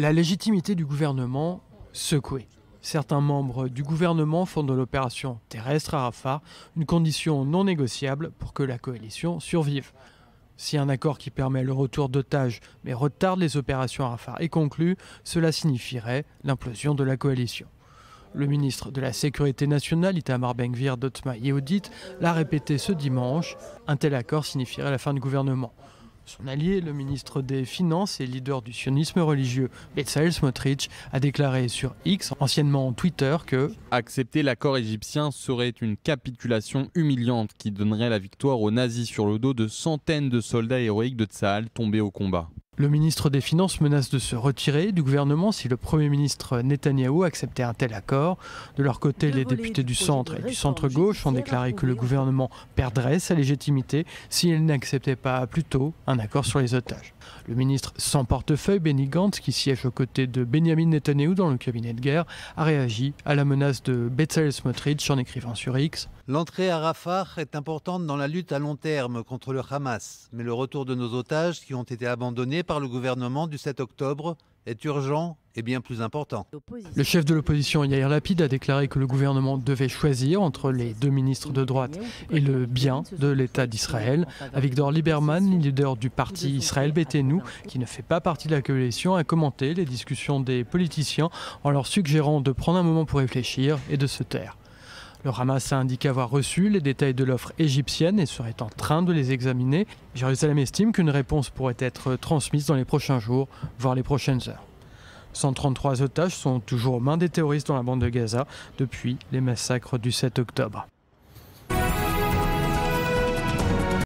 la légitimité du gouvernement secouée. Certains membres du gouvernement font de l'opération terrestre à Rafah une condition non négociable pour que la coalition survive. Si un accord qui permet le retour d'otages mais retarde les opérations à Rafah est conclu, cela signifierait l'implosion de la coalition. Le ministre de la Sécurité nationale, Itamar Ben-Gvir d'Otma l'a répété ce dimanche, un tel accord signifierait la fin du gouvernement. Son allié, le ministre des Finances et leader du sionisme religieux, Bezalel Smotrich, a déclaré sur X, anciennement Twitter, que Accepter l'accord égyptien serait une capitulation humiliante qui donnerait la victoire aux nazis sur le dos de centaines de soldats héroïques de Tsahal tombés au combat. Le ministre des Finances menace de se retirer du gouvernement si le Premier ministre Netanyahou acceptait un tel accord. De leur côté, les députés du centre et du centre-gauche ont déclaré que le gouvernement perdrait sa légitimité s'il n'acceptait pas plus tôt un accord sur les otages. Le ministre sans portefeuille, Benny Gantz, qui siège aux côtés de Benjamin Netanyahou dans le cabinet de guerre, a réagi à la menace de Bezalel Smotrich en écrivant sur X. L'entrée à Rafah est importante dans la lutte à long terme contre le Hamas, mais le retour de nos otages qui ont été abandonnés par le gouvernement du 7 octobre est urgent et bien plus important. Le chef de l'opposition Yair Lapid a déclaré que le gouvernement devait choisir entre les deux ministres de droite et le bien de l'État d'Israël. Avigdor Lieberman, leader du parti Israël Béthénou, qui ne fait pas partie de la coalition, a commenté les discussions des politiciens en leur suggérant de prendre un moment pour réfléchir et de se taire. Le Hamas a indiqué avoir reçu les détails de l'offre égyptienne et serait en train de les examiner. Jérusalem estime qu'une réponse pourrait être transmise dans les prochains jours, voire les prochaines heures. 133 otages sont toujours aux mains des terroristes dans la bande de Gaza depuis les massacres du 7 octobre.